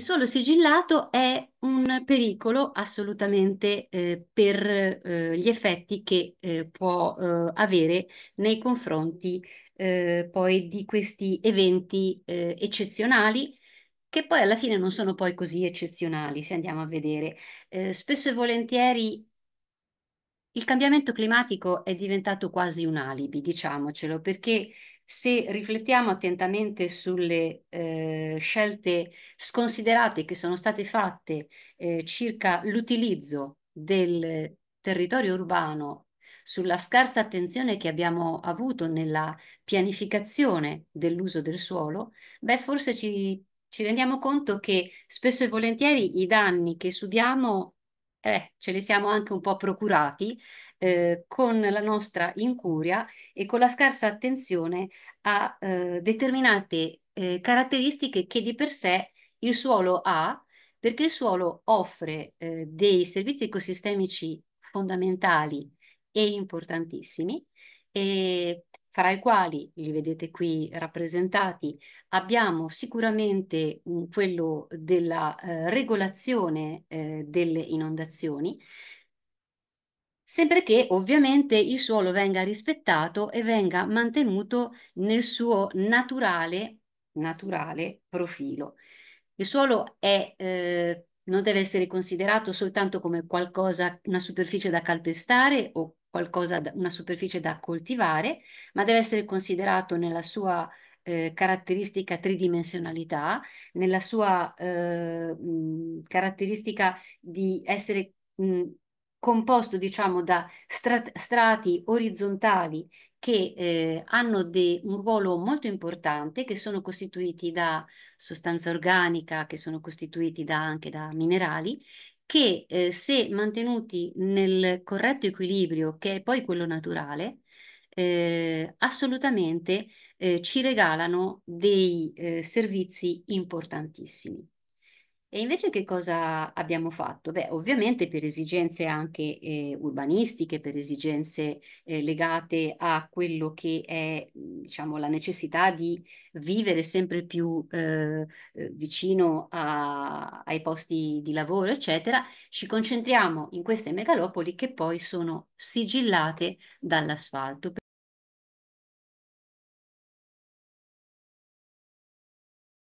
Il suolo sigillato è un pericolo assolutamente eh, per eh, gli effetti che eh, può eh, avere nei confronti eh, poi di questi eventi eh, eccezionali che poi alla fine non sono poi così eccezionali se andiamo a vedere. spesso e volentieri il cambiamento climatico è diventato quasi un alibi, diciamocelo, perché se riflettiamo attentamente sulle eh, scelte sconsiderate che sono state fatte eh, circa l'utilizzo del territorio urbano, sulla scarsa attenzione che abbiamo avuto nella pianificazione dell'uso del suolo, beh, forse ci, ci rendiamo conto che spesso e volentieri i danni che subiamo eh, ce li siamo anche un po' procurati eh, con la nostra incuria e con la scarsa attenzione a eh, determinate eh, caratteristiche che di per sé il suolo ha, perché il suolo offre eh, dei servizi ecosistemici fondamentali e importantissimi, e fra i quali li vedete qui rappresentati, abbiamo sicuramente mhmm, quello della eh, regolazione eh, delle inondazioni, sempre che ovviamente il suolo venga rispettato e venga mantenuto nel suo naturale, naturale profilo. Il suolo è eh, non deve essere considerato soltanto come qualcosa, una superficie da calpestare o qualcosa, una superficie da coltivare, ma deve essere considerato nella sua eh, caratteristica tridimensionalità, nella sua eh, mh, caratteristica di essere mh, composto diciamo da strat strati orizzontali che eh, hanno un ruolo molto importante, che sono costituiti da sostanza organica, che sono costituiti da, anche da minerali che eh, se mantenuti nel corretto equilibrio, che è poi quello naturale, eh, assolutamente eh, ci regalano dei eh, servizi importantissimi. E invece che cosa abbiamo fatto? Beh, ovviamente per esigenze anche eh, urbanistiche, per esigenze eh, legate a quello che è, diciamo, la necessità di vivere sempre più eh, eh vicino a, ai posti di lavoro, eccetera, ci concentriamo in queste megalopoli che poi sono sigillate dall'asfalto.